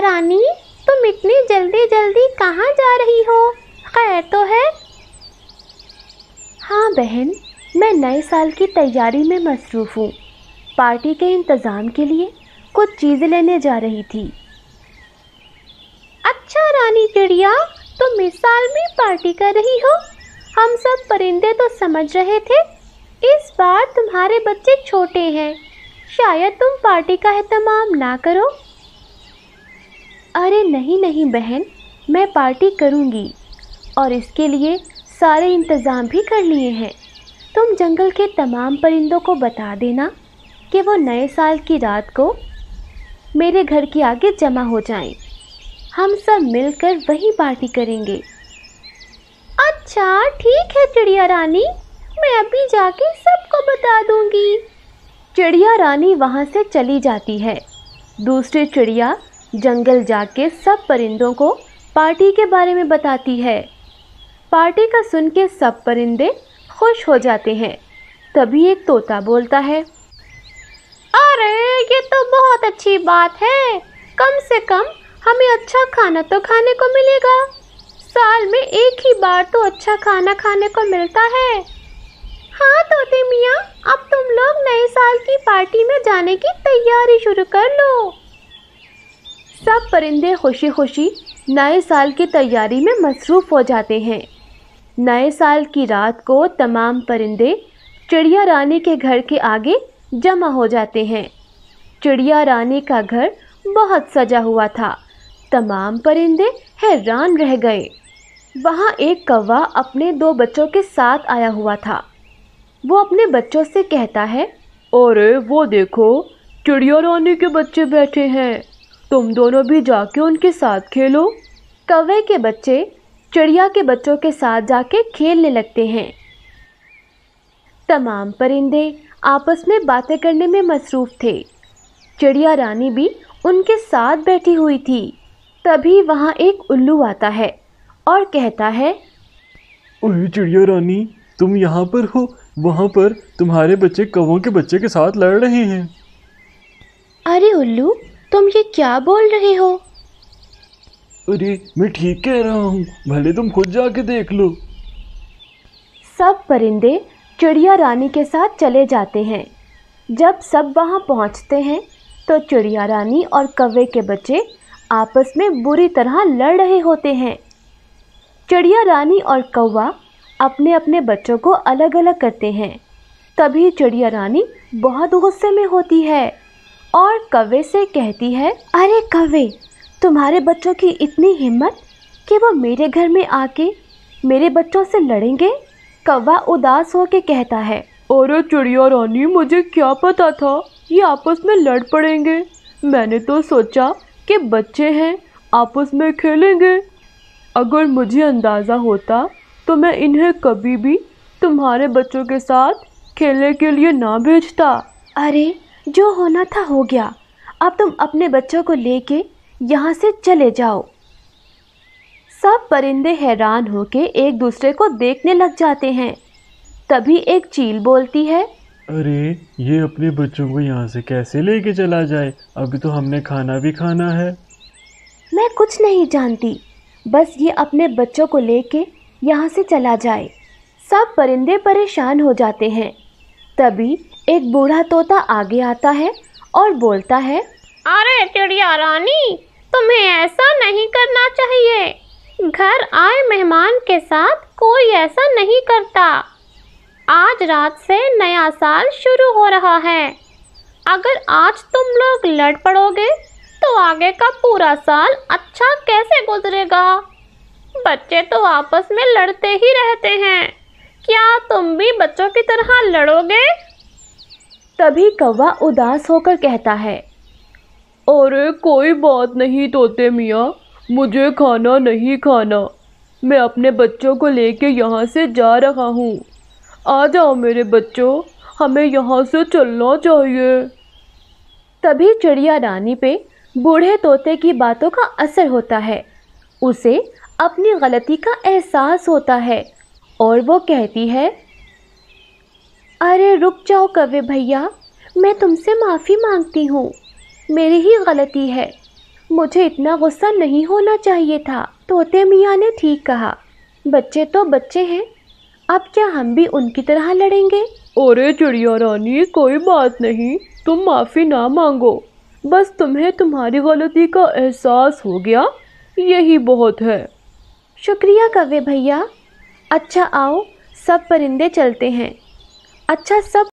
रानी तुम इतनी जल्दी जल्दी कहाँ जा रही हो खैर तो है हाँ बहन मैं नए साल की तैयारी में मसरूफ़ हूँ पार्टी के इंतज़ाम के लिए कुछ चीज़ें लेने जा रही थी अच्छा रानी चिड़िया तुम इस साल में पार्टी कर रही हो हम सब परिंदे तो समझ रहे थे इस बार तुम्हारे बच्चे छोटे हैं शायद तुम पार्टी का अहतमाम ना करो अरे नहीं नहीं बहन मैं पार्टी करूँगी और इसके लिए सारे इंतज़ाम भी कर लिए हैं तुम जंगल के तमाम परिंदों को बता देना कि वो नए साल की रात को मेरे घर के आगे जमा हो जाएं। हम सब मिलकर वही पार्टी करेंगे अच्छा ठीक है चिड़िया रानी मैं अभी जाके सबको बता दूंगी चिड़िया रानी वहाँ से चली जाती है दूसरी चिड़िया जंगल जाके सब परिंदों को पार्टी के बारे में बताती है पार्टी का सुन के सब परिंदे खुश हो जाते हैं तभी एक तोता बोलता है अरे ये तो बहुत अच्छी बात है कम से कम हमें अच्छा खाना तो खाने को मिलेगा साल में एक ही बार तो अच्छा खाना खाने को मिलता है हाँ तोते मियाँ अब तुम लोग नए साल की पार्टी में जाने की तैयारी शुरू कर लो सब परिंदे खुशी खुशी नए साल की तैयारी में मसरूफ़ हो जाते हैं नए साल की रात को तमाम परिंदे चिड़िया रानी के घर के आगे जमा हो जाते हैं चिड़िया रानी का घर बहुत सजा हुआ था तमाम परिंदे हैरान रह गए वहाँ एक कौवा अपने दो बच्चों के साथ आया हुआ था वो अपने बच्चों से कहता है अरे वो देखो चिड़िया रानी के बच्चे बैठे हैं तुम दोनों भी जाके उनके साथ खेलो कवे के बच्चे चिड़िया के बच्चों के साथ जाके खेलने लगते हैं तमाम परिंदे आपस में बातें करने में मसरूफ़ थे चिड़िया रानी भी उनके साथ बैठी हुई थी तभी वहाँ एक उल्लू आता है और कहता है ओए चिड़िया रानी तुम यहाँ पर हो वहाँ पर तुम्हारे बच्चे कौवों के बच्चे के साथ लड़ रहे हैं अरे उल्लू तुम ये क्या बोल रहे हो अरे मैं ठीक कह रहा हूँ भले तुम खुद जाके देख लो सब परिंदे चिड़िया रानी के साथ चले जाते हैं जब सब वहाँ पहुँचते हैं तो चिड़िया रानी और कौवे के बच्चे आपस में बुरी तरह लड़ रहे होते हैं चिड़िया रानी और कौवा अपने अपने बच्चों को अलग अलग करते हैं तभी चिड़िया रानी बहुत गुस्से में होती है और कवे से कहती है अरे कवे तुम्हारे बच्चों की इतनी हिम्मत कि वो मेरे घर में आके मेरे बच्चों से लड़ेंगे कौवा उदास हो के कहता है अरे चिड़िया रानी मुझे क्या पता था ये आपस में लड़ पड़ेंगे मैंने तो सोचा कि बच्चे हैं आपस में खेलेंगे अगर मुझे अंदाज़ा होता तो मैं इन्हें कभी भी तुम्हारे बच्चों के साथ खेलने के लिए ना भेजता अरे जो होना था हो गया अब तुम अपने बच्चों को लेके यहाँ से चले जाओ सब परिंदे हैरान होके एक दूसरे को देखने लग जाते हैं तभी एक चील बोलती है अरे ये अपने बच्चों को यहाँ से कैसे लेके चला जाए अभी तो हमने खाना भी खाना है मैं कुछ नहीं जानती बस ये अपने बच्चों को लेके यहाँ से चला जाए सब परिंदे परेशान हो जाते हैं तभी एक बूढ़ा तोता आगे आता है और बोलता है अरे चिड़िया रानी तुम्हें ऐसा नहीं करना चाहिए घर आए मेहमान के साथ कोई ऐसा नहीं करता आज रात से नया साल शुरू हो रहा है अगर आज तुम लोग लड़ पड़ोगे तो आगे का पूरा साल अच्छा कैसे गुजरेगा बच्चे तो आपस में लड़ते ही रहते हैं क्या तुम भी बच्चों की तरह लड़ोगे तभी कौवा उदास होकर कहता है अरे कोई बात नहीं तोते मियाँ मुझे खाना नहीं खाना मैं अपने बच्चों को लेके यहाँ से जा रहा हूँ आ जाओ मेरे बच्चों हमें यहाँ से चलना चाहिए तभी चिड़िया रानी पे बूढ़े तोते की बातों का असर होता है उसे अपनी गलती का एहसास होता है और वो कहती है अरे रुक जाओ कवे भैया मैं तुमसे माफ़ी मांगती हूँ मेरी ही गलती है मुझे इतना गुस्सा नहीं होना चाहिए था तोते मियाँ ने ठीक कहा बच्चे तो बच्चे हैं अब क्या हम भी उनकी तरह लड़ेंगे अरे चिड़िया रानी कोई बात नहीं तुम माफ़ी ना मांगो बस तुम्हें तुम्हारी गलती का एहसास हो गया यही बहुत है शुक्रिया कवे भैया अच्छा आओ सब परिंदे चलते हैं अच्छा सब